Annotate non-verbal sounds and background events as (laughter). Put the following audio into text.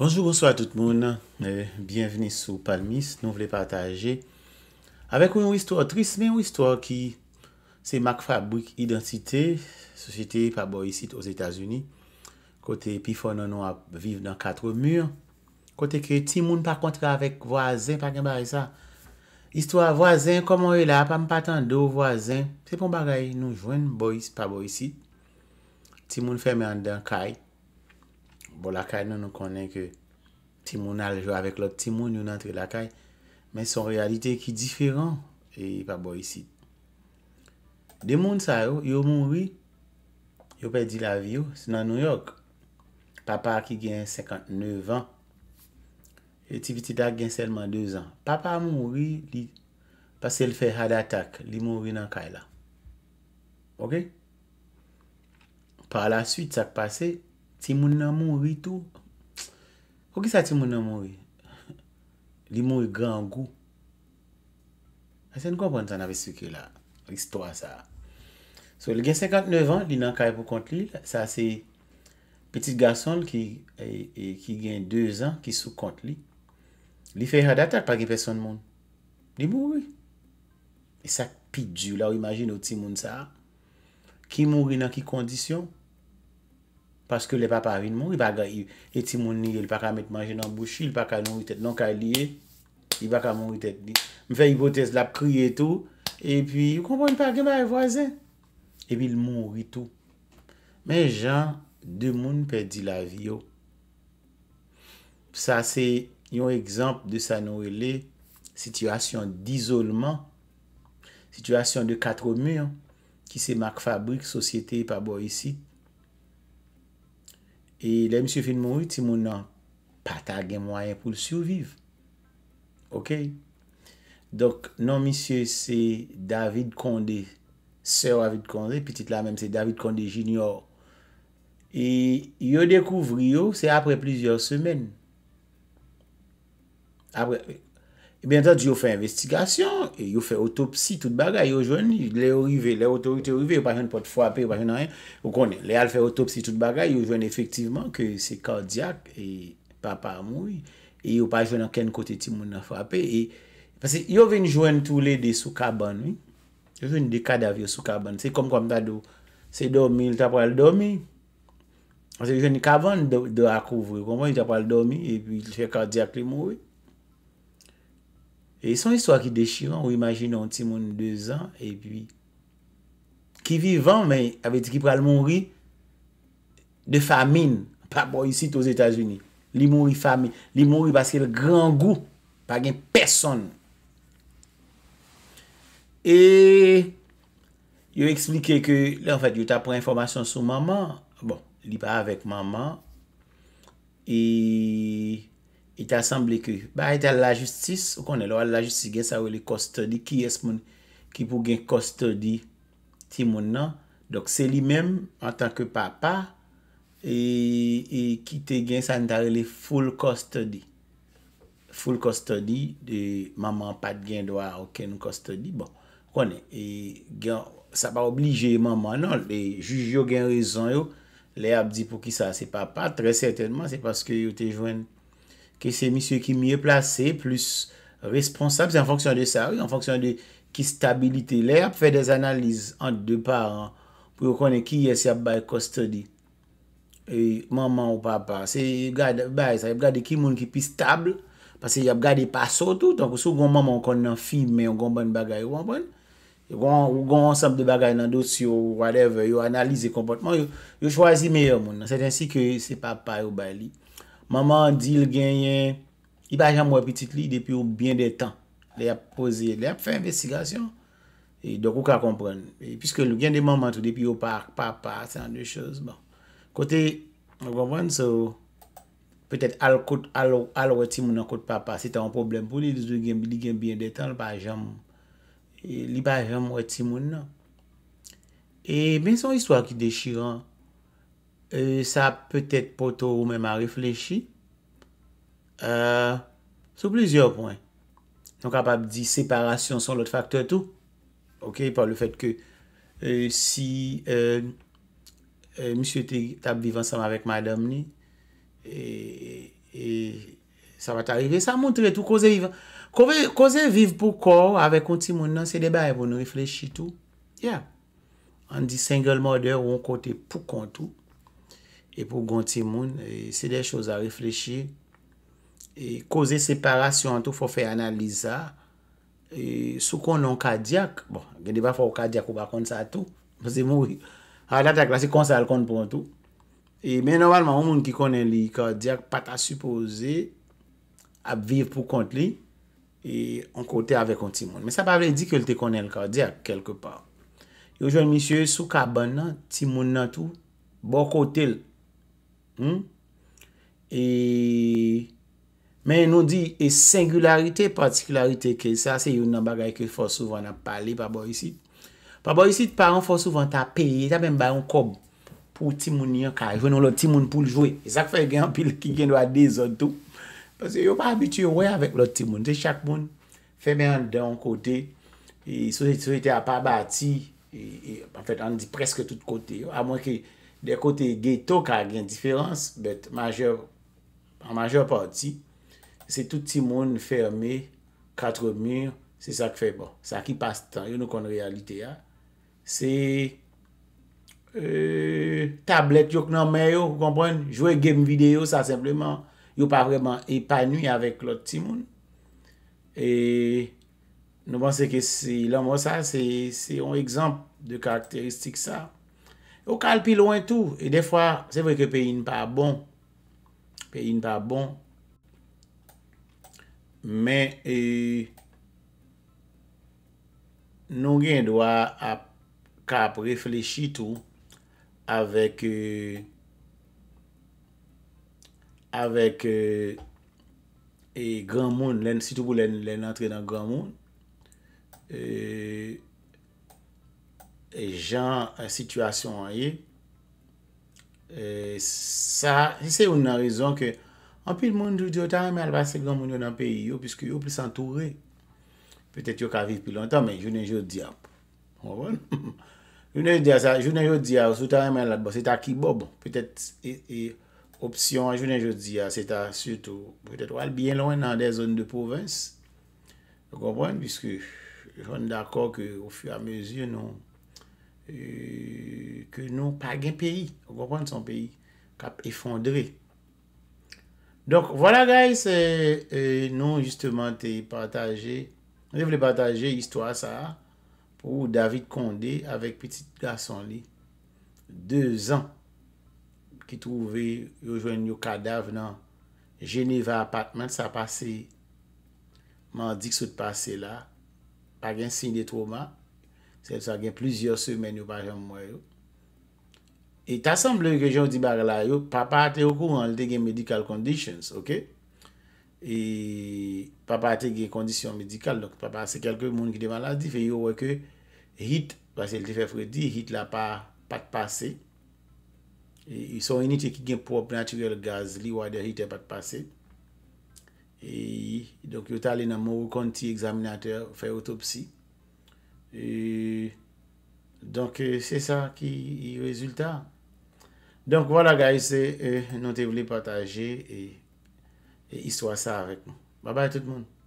Bonjou bonjou a tout moun, eh, bienveni sou Palmis, nou vle pataje Avek ou yon istwa tris, men yon istwa ki se mak fabrik identite Sosite pa boyisit os Etasuni Kote Pifo nono a viv dan katre mur Kote ke ti moun pa kontre avek wazen, pa genbare sa Istwa wazen, komon e la, pa m patan do wazen Se pon bagay, nou jwen boyis, pa boyisit Ti moun feme andan kay Bo lakay nan nou konen ke ti moun al jwa avèk lò, ti moun yon antre lakay. Men son realite ki diferan e pa bo yisi. De moun sa yo, yo moun ri, yo pe di la vi yo, se nan New York. Papa ki gen 59 an, eti vitita gen selman 2 an. Papa moun ri, pasel fè hadatak, li moun ri nan kay la. Ok? Par la suite sak pase, Ti moun nan moun ri tou. Kou ki sa ti moun nan moun ri? Li moun gran gou. Asen konpon tan ave sik yo la. L'histoire sa. So li gen 59 an, li nan kaje pou kont li. Sa se petit gason e, e, ki gen 2 an ki sou kont li. Li fe yad atak pa ki peson moun. Li moun ri. E sa pidjou la ou imagine ou ti moun sa. Ki moun ri nan ki kondisyon. Paske le papa avin moun, e ti moun niye, li pa ka met manje nan bouchi, li pa ka nou yi tet, non ka liye, li pa ka nou yi tet ni. Mi fe ipotes la priye tou, e pi, yu konpon yu pa gen mwen yu vwazen? E pi, l moun yi tou. Men jan, de moun pe di la vi yo. Sa se, yon ekzamp de sa nou yi le, sityasyon di zoleman, sityasyon de katro moun, ki se mak fabrik, sosyete, pa bo yi sit. E le msye fin mou iti moun nan patage mwayen pou l souviv. Ok. Dok nan msye se David Kondé. Seur David Kondé. Petite la men se David Kondé Junior. E yo dekouvri yo se apre plizior semen. Apre... Eh ben tat yo fè investigasyon, yo fè otopsi tout bagay, yo jwen le orive, le otorite orive, yo pa jwen pot fwapè, yo pa jwen anjen. Ou kon, le al fè otopsi tout bagay, yo jwen efektiveman ke se kardyak, e papa mou, e yo pa jwen anken kote ti moun an fwapè. E, pase yo ven jwen tout le de soukaban, yo jwen de kadavyo soukaban, se kom kom ta do, se domi, il ta pral domi, se jwen kavan do akouvre, komwen il ta pral domi, e pi il fè kardyak li mou, e. E son histwa ki deshiran, ou imajinon ti moun 2 an, e pi, ki vivan, men, ave di ki pral moun ri, de famine, pa bon, ici tos Etats-Unis. Li moun ri famine, li moun ri paske le gran gou, pa gen person. E, yo explike ke, la en fèt, yo tap pran informasyon sou maman, bon, li pa avèk maman, e, E te asemble ki, ba e te la justis, ou konen lo, la justis gen sa ou li kostodi ki pou gen kostodi ti moun nan. Dok se li menm an tanke papa, e ki te gen sa an tare li full kostodi. Full kostodi de maman pat gen do a ou ken kostodi. Bon, konen, e gen, sa pa oblige maman nan, le juj yo gen rezon yo, le ap di pou ki sa se papa, tre certainman se paske yo te jwen... Ke se misye ki mye place, plus responsable. Se an fonksyon de sa, an fonksyon de ki stabilite lè, ap fè des analize an de par an. Pou yo konen ki yè se ap baye kostodi. E maman ou papa. Se yè ap gade, baye, se ap gade ki moun ki pi stable. Pase yè ap gade pasotou. Tonkou sou goun maman kon nan fi, men yon goun bon bagay, yon bon. Yon goun ansampe de bagay nan dosyo, whatever, yon analize kompotman. Yon chwazi meyè moun. Se yè ansi ki se papa yon baye li. Maman di li genyen, li bayan mwen pitit li depi ou byen detan. Li ap pose, li ap fe investigasyon. E do kou ka kompren. Piske li genyen de maman tou depi ou pa pa, san de chouz. Bon. Kote, mwen kompren, so, petet al wè ti moun an kote pa pa, se ta yon problem pou li, li genyen byen detan, li bayan mwen wè ti moun nan. E men son histwa ki dechiran, E, sa pe tèt poto ou mèm a reflechi e, sou plezior pwen. Non kapap di separasyon son lot faktor tou. Ok, pa le fèt ke e, si misyo te tap viv ansam avèk madame ni sa va t'arive. Sa moun tre tou koze viv pou kor avèk konti moun nan se debè pou nou reflechi tou. Ya. An di sengelman de ou an kote pou kontou E pou goun timoun, se dey chouz a reflechir. E kouze separasyon an tou fò fè analisa. E sou konon kardyak. Bon, gen deva fò kardyak ou pa kont sa tou. Mwen se moun, haratak la se konsa al kont pou an tou. E men normalman, ou moun ki konen li kardyak pata suppose ap viv pou kont li. E an kote avèk an timoun. Men sa pa vè di ke l te konen l kardyak kelke pa. Yo joun misye sou kaban nan, timoun nan tou, bo kote l. Hmm? E, men nou di e singularite, particularite ke sa se yon nan bagay ke fos souvan nan pale pa bo yisid. Pa bo yisid, paran fos souvan ta peye, ta men ba yon kob pou ti moun yon ka, yon nou lot ti moun pou ljwe. E sak fe gen an pil ki gen wad de zon tou. Pase yon pa abit yon wey avèk lot ti moun. Te chak moun, fe men an de yon kote, e sou yon te apabati, e, an di preske tout kote, a mwen ke... De kote ghetto ka gen diferans, bet majeur parti, se tout ti moun ferme, katro moun, se sa ki fè pa. Sa ki passe tan, yo nou kon realite ya. Se tablet yo k nan men yo, kompon, jwè game video sa sepleman, yo pa vreman epanwi avèk lot ti moun. E nou man se ki se yon moun sa, se yon ekzamp de karakteristik sa. Ou kalpil ou an tou. E defwa, se vwe ke pe yon pa bon. Pe yon pa bon. Men, e... Nou gen do a kap reflechi tou. Avek e... Avek e... E gran moun. Len sitou pou len entre nan gran moun. E... E jan, e, situasyon a ye, e sa, se se ou nan rezon ke, an pi moun joudi otan remen alba, se goun moun yo nan peyi yo, pisk yo yo pli s'antoure, petet yo ka vive pi lontan, men jounen joudi ap, ou bon, (laughs) jounen joudi a, jounen joudi a, soutan remen alba, se ta kibob, petet, e, e opsyon jounen joudi a, se ta sütou, petet wale byen loun nan de zon de povans, ou konpwen, pisk yo jounen d'akor ke, ou fuy a mezyon nou, ke euh, nou pa gen peyi, ou kompon son peyi, kap efondre. Donk, wala guys, euh, euh, nou justement te pataje, nou je vle pataje histwa sa, pou David Konde, avek peti gason li, 2 an, ki touve yo jwen yo kadav nan Geneva Apartment, sa pase, man dik sou te pase la, pa gen sin de trouman, Se sa gen plizyo semen yo pa jan mwen yo. E ta sanble yo gen gen gen nou di bag la yo, papa an te okou an lte gen medical conditions, okey. E... Papa an ten gen kondisyon medical. Pap ap se kelke moun ki de maladi fe yo wè ke hit, an se lte fe frèdi, hit lapa pat pase. E so eni te ki gen prop natural gaz li wè de hit e pat pase. E... Donk yo tali nan mou konti examinateur fè o topsi. E, donk e, se sa ki rezultat Donk wala guys Non te wile pataje E iswa sa avet Babay tout moun